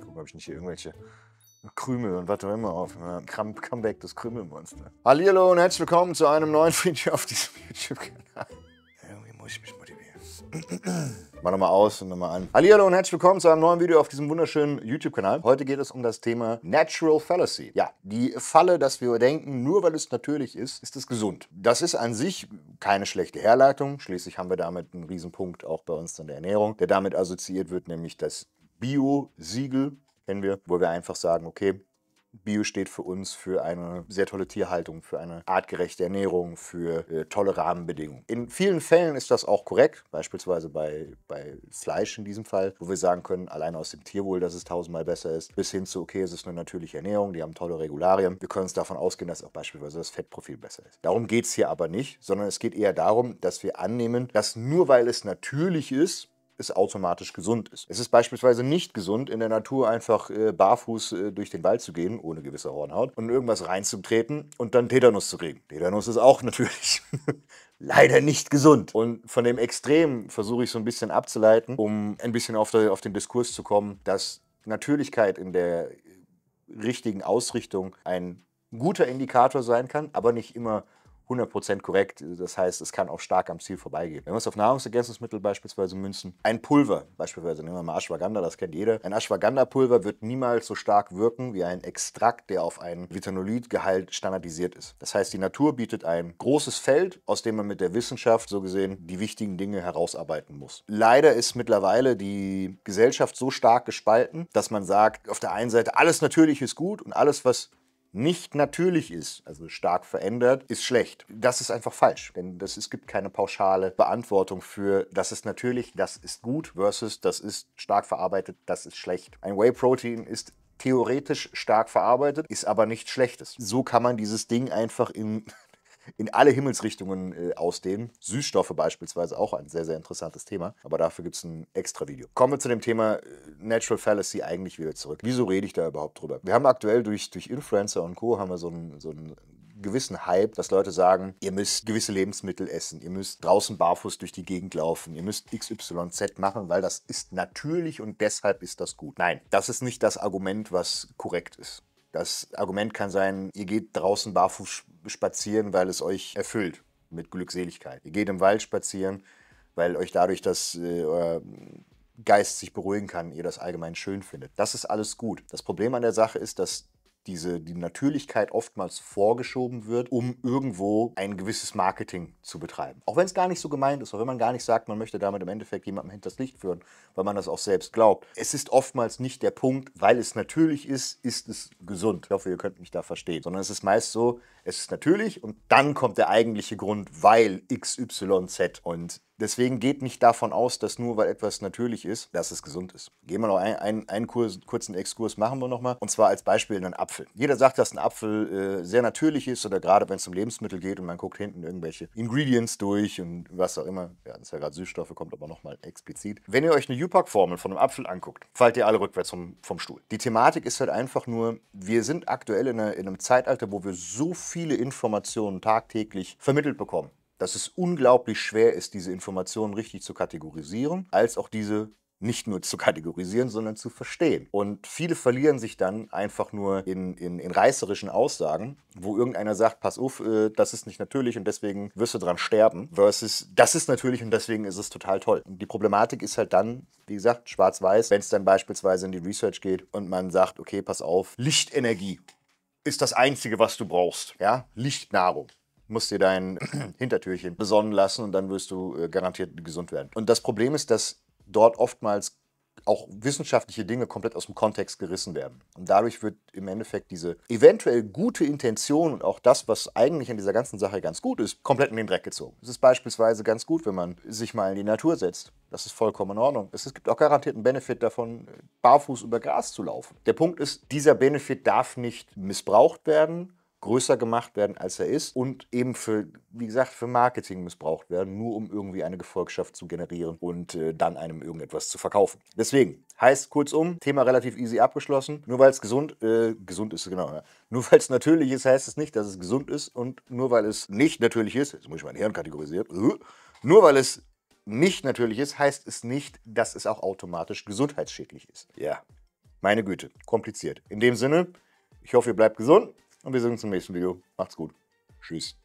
Guck, ob ich nicht hier irgendwelche Krümel und was auch immer auf. Äh, Comeback das Krümelmonster. Hallihallo und herzlich willkommen zu einem neuen Video auf diesem YouTube-Kanal. Irgendwie muss ich mich motivieren. Mal nochmal aus und nochmal an. Hallo und herzlich willkommen zu einem neuen Video auf diesem wunderschönen YouTube-Kanal. Heute geht es um das Thema Natural Fallacy. Ja, die Falle, dass wir denken, nur weil es natürlich ist, ist es gesund. Das ist an sich keine schlechte Herleitung. Schließlich haben wir damit einen Riesenpunkt auch bei uns in der Ernährung, der damit assoziiert wird, nämlich dass Bio-Siegel, kennen wir, wo wir einfach sagen, okay, Bio steht für uns für eine sehr tolle Tierhaltung, für eine artgerechte Ernährung, für äh, tolle Rahmenbedingungen. In vielen Fällen ist das auch korrekt, beispielsweise bei, bei Fleisch in diesem Fall, wo wir sagen können, allein aus dem Tierwohl, dass es tausendmal besser ist, bis hin zu, okay, es ist eine natürliche Ernährung, die haben tolle Regularien. Wir können uns davon ausgehen, dass auch beispielsweise das Fettprofil besser ist. Darum geht es hier aber nicht, sondern es geht eher darum, dass wir annehmen, dass nur weil es natürlich ist, es automatisch gesund ist. Es ist beispielsweise nicht gesund, in der Natur einfach äh, barfuß äh, durch den Wald zu gehen, ohne gewisse Hornhaut, und irgendwas reinzutreten und dann Tetanus zu kriegen. Tetanus ist auch natürlich leider nicht gesund. Und von dem Extrem versuche ich so ein bisschen abzuleiten, um ein bisschen auf, der, auf den Diskurs zu kommen, dass Natürlichkeit in der richtigen Ausrichtung ein guter Indikator sein kann, aber nicht immer 100% korrekt. Das heißt, es kann auch stark am Ziel vorbeigehen. Wenn wir es auf Nahrungsergänzungsmittel beispielsweise münzen, ein Pulver, beispielsweise nehmen wir mal Ashwagandha, das kennt jeder. Ein Ashwagandha-Pulver wird niemals so stark wirken wie ein Extrakt, der auf einen Vitanoidgehalt standardisiert ist. Das heißt, die Natur bietet ein großes Feld, aus dem man mit der Wissenschaft so gesehen die wichtigen Dinge herausarbeiten muss. Leider ist mittlerweile die Gesellschaft so stark gespalten, dass man sagt, auf der einen Seite alles natürlich ist gut und alles, was nicht natürlich ist, also stark verändert, ist schlecht. Das ist einfach falsch, denn das, es gibt keine pauschale Beantwortung für das ist natürlich, das ist gut versus das ist stark verarbeitet, das ist schlecht. Ein Whey-Protein ist theoretisch stark verarbeitet, ist aber nichts Schlechtes. So kann man dieses Ding einfach in in alle Himmelsrichtungen äh, ausdehnen. Süßstoffe beispielsweise auch ein sehr, sehr interessantes Thema. Aber dafür gibt es ein extra Video. Kommen wir zu dem Thema äh, Natural Fallacy eigentlich wieder zurück. Wieso rede ich da überhaupt drüber? Wir haben aktuell durch, durch Influencer und Co. haben wir so einen, so einen gewissen Hype, dass Leute sagen, ihr müsst gewisse Lebensmittel essen, ihr müsst draußen barfuß durch die Gegend laufen, ihr müsst XYZ machen, weil das ist natürlich und deshalb ist das gut. Nein, das ist nicht das Argument, was korrekt ist. Das Argument kann sein, ihr geht draußen barfuß spazieren, weil es euch erfüllt mit Glückseligkeit. Ihr geht im Wald spazieren, weil euch dadurch das, äh, euer Geist sich beruhigen kann, ihr das allgemein schön findet. Das ist alles gut. Das Problem an der Sache ist, dass diese die Natürlichkeit oftmals vorgeschoben wird, um irgendwo ein gewisses Marketing zu betreiben. Auch wenn es gar nicht so gemeint ist, auch wenn man gar nicht sagt, man möchte damit im Endeffekt jemandem hinters Licht führen, weil man das auch selbst glaubt. Es ist oftmals nicht der Punkt, weil es natürlich ist, ist es gesund. Ich hoffe, ihr könnt mich da verstehen. Sondern es ist meist so, es ist natürlich und dann kommt der eigentliche Grund, weil XYZ Und deswegen geht nicht davon aus, dass nur weil etwas natürlich ist, dass es gesund ist. Gehen wir noch ein, ein, einen Kurs, kurzen Exkurs, machen wir nochmal. Und zwar als Beispiel einen Apfel. Jeder sagt, dass ein Apfel äh, sehr natürlich ist oder gerade wenn es um Lebensmittel geht und man guckt hinten irgendwelche Ingredients durch und was auch immer. Ja, das ist ja gerade Süßstoffe, kommt aber nochmal explizit. Wenn ihr euch eine u formel von einem Apfel anguckt, fallt ihr alle rückwärts vom, vom Stuhl. Die Thematik ist halt einfach nur, wir sind aktuell in, einer, in einem Zeitalter, wo wir so viel viele Informationen tagtäglich vermittelt bekommen, dass es unglaublich schwer ist, diese Informationen richtig zu kategorisieren, als auch diese nicht nur zu kategorisieren, sondern zu verstehen. Und viele verlieren sich dann einfach nur in, in, in reißerischen Aussagen, wo irgendeiner sagt, pass auf, äh, das ist nicht natürlich und deswegen wirst du dran sterben, versus das ist natürlich und deswegen ist es total toll. Und die Problematik ist halt dann, wie gesagt, schwarz-weiß, wenn es dann beispielsweise in die Research geht und man sagt, okay, pass auf, Lichtenergie ist das Einzige, was du brauchst. Ja? Lichtnahrung musst dir dein Hintertürchen besonnen lassen und dann wirst du äh, garantiert gesund werden. Und das Problem ist, dass dort oftmals auch wissenschaftliche Dinge komplett aus dem Kontext gerissen werden. Und dadurch wird im Endeffekt diese eventuell gute Intention und auch das, was eigentlich an dieser ganzen Sache ganz gut ist, komplett in den Dreck gezogen. Es ist beispielsweise ganz gut, wenn man sich mal in die Natur setzt. Das ist vollkommen in Ordnung. Es gibt auch garantiert einen Benefit davon, barfuß über Gras zu laufen. Der Punkt ist, dieser Benefit darf nicht missbraucht werden größer gemacht werden, als er ist und eben für, wie gesagt, für Marketing missbraucht werden, nur um irgendwie eine Gefolgschaft zu generieren und äh, dann einem irgendetwas zu verkaufen. Deswegen heißt kurzum, Thema relativ easy abgeschlossen. Nur weil es gesund, äh, gesund ist, genau. Ja. Nur weil es natürlich ist, heißt es nicht, dass es gesund ist und nur weil es nicht natürlich ist, jetzt muss ich mein Hirn kategorisieren, äh, nur weil es nicht natürlich ist, heißt es nicht, dass es auch automatisch gesundheitsschädlich ist. Ja, meine Güte, kompliziert. In dem Sinne, ich hoffe, ihr bleibt gesund und wir sehen uns im nächsten Video. Macht's gut. Tschüss.